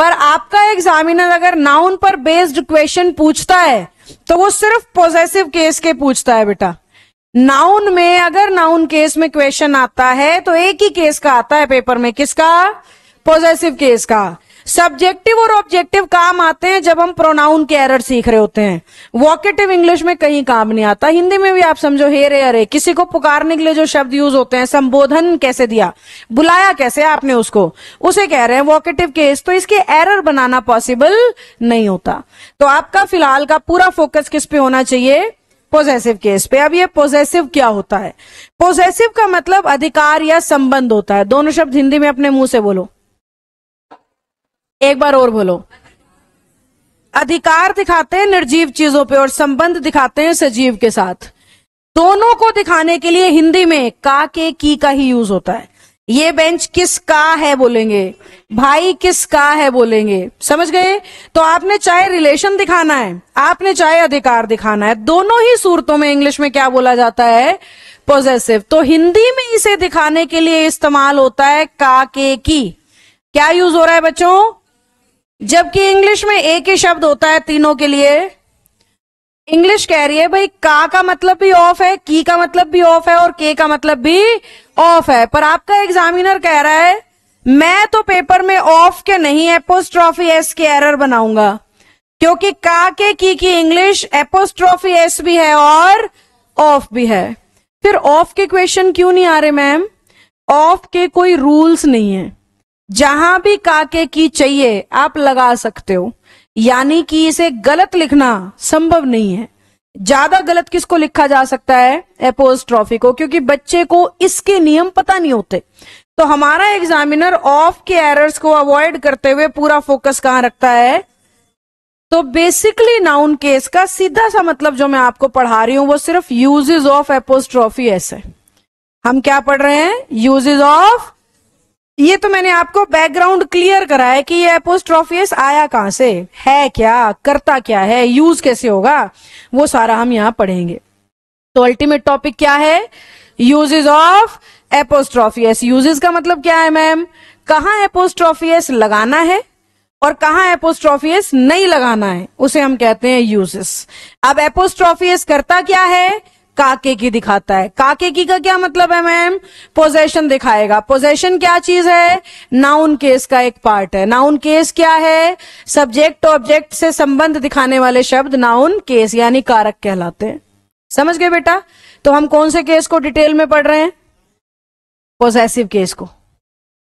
पर आपका एग्जामिनर अगर नाउन पर बेस्ड क्वेश्चन पूछता है तो वो सिर्फ पोजेसिव केस के पूछता है बेटा नाउन में अगर नाउन केस में क्वेश्चन आता है तो एक ही केस का आता है पेपर में किसका पॉजिटिव केस का सब्जेक्टिव और ऑब्जेक्टिव काम आते हैं जब हम प्रोनाउन के एरर सीख रहे होते हैं वॉकेटिव इंग्लिश में कहीं काम नहीं आता हिंदी में भी आप समझो हे रे अरे किसी को पुकारने के लिए जो शब्द यूज होते हैं संबोधन कैसे दिया बुलाया कैसे आपने उसको उसे कह रहे हैं वॉकेटिव केस तो इसके एरर बनाना पॉसिबल नहीं होता तो आपका फिलहाल का पूरा फोकस किस पे होना चाहिए पोजेसिव केस पे अब ये पोजेसिव क्या होता है पोजेसिव का मतलब अधिकार या संबंध होता है दोनों शब्द हिंदी में अपने मुंह से बोलो एक बार और बोलो अधिकार दिखाते हैं निर्जीव चीजों पे और संबंध दिखाते हैं सजीव के साथ दोनों को दिखाने के लिए हिंदी में का के की का ही यूज होता है ये बेंच किस का है बोलेंगे भाई किस का है बोलेंगे समझ गए तो आपने चाहे रिलेशन दिखाना है आपने चाहे अधिकार दिखाना है दोनों ही सूरतों में इंग्लिश में क्या बोला जाता है पॉजिटिव तो हिंदी में इसे दिखाने के लिए इस्तेमाल होता है का के की क्या यूज हो रहा है बच्चों जबकि इंग्लिश में एक ही शब्द होता है तीनों के लिए इंग्लिश कह रही है भाई का का मतलब भी ऑफ है की का मतलब भी ऑफ है और के का मतलब भी ऑफ है पर आपका एग्जामिनर कह रहा है मैं तो पेपर में ऑफ के नहीं एपोस्ट्रॉफी एस के एरर बनाऊंगा क्योंकि का के की की इंग्लिश एपोस्ट्रॉफी एस भी है और ऑफ भी है फिर ऑफ के क्वेश्चन क्यों नहीं आ रहे मैम ऑफ के कोई रूल्स नहीं है जहां भी काके की चाहिए आप लगा सकते हो यानी कि इसे गलत लिखना संभव नहीं है ज्यादा गलत किसको लिखा जा सकता है एपोज ट्रॉफी को क्योंकि बच्चे को इसके नियम पता नहीं होते तो हमारा एग्जामिनर ऑफ के एरर्स को अवॉइड करते हुए पूरा फोकस कहां रखता है तो बेसिकली नाउन केस का सीधा सा मतलब जो मैं आपको पढ़ा रही हूं वो सिर्फ यूजेज ऑफ एपोस्ट्रॉफी ऐसे हम क्या पढ़ रहे हैं यूजेज ऑफ ये तो मैंने आपको बैकग्राउंड क्लियर करा है कि ये एपोस्ट्रोफियस आया कहां से है क्या करता क्या है यूज कैसे होगा वो सारा हम यहां पढ़ेंगे तो अल्टीमेट टॉपिक क्या है यूजेज ऑफ एपोस्ट्रॉफियस यूजेज का मतलब क्या है मैम कहाँ एपोस्ट्रॉफियस लगाना है और कहा एपोस्ट्रॉफियस नहीं लगाना है उसे हम कहते हैं यूजेस अब एपोस्ट्रॉफियस करता क्या है काके की दिखाता है काके की का क्या मतलब है मैम पोजेशन दिखाएगा पोजेशन क्या चीज है नाउन केस का एक पार्ट है नाउन केस क्या है सब्जेक्ट ऑब्जेक्ट से संबंध दिखाने वाले शब्द नाउन केस यानी कारक कहलाते हैं समझ गए बेटा तो हम कौन से केस को डिटेल में पढ़ रहे हैं पोजेसिव केस को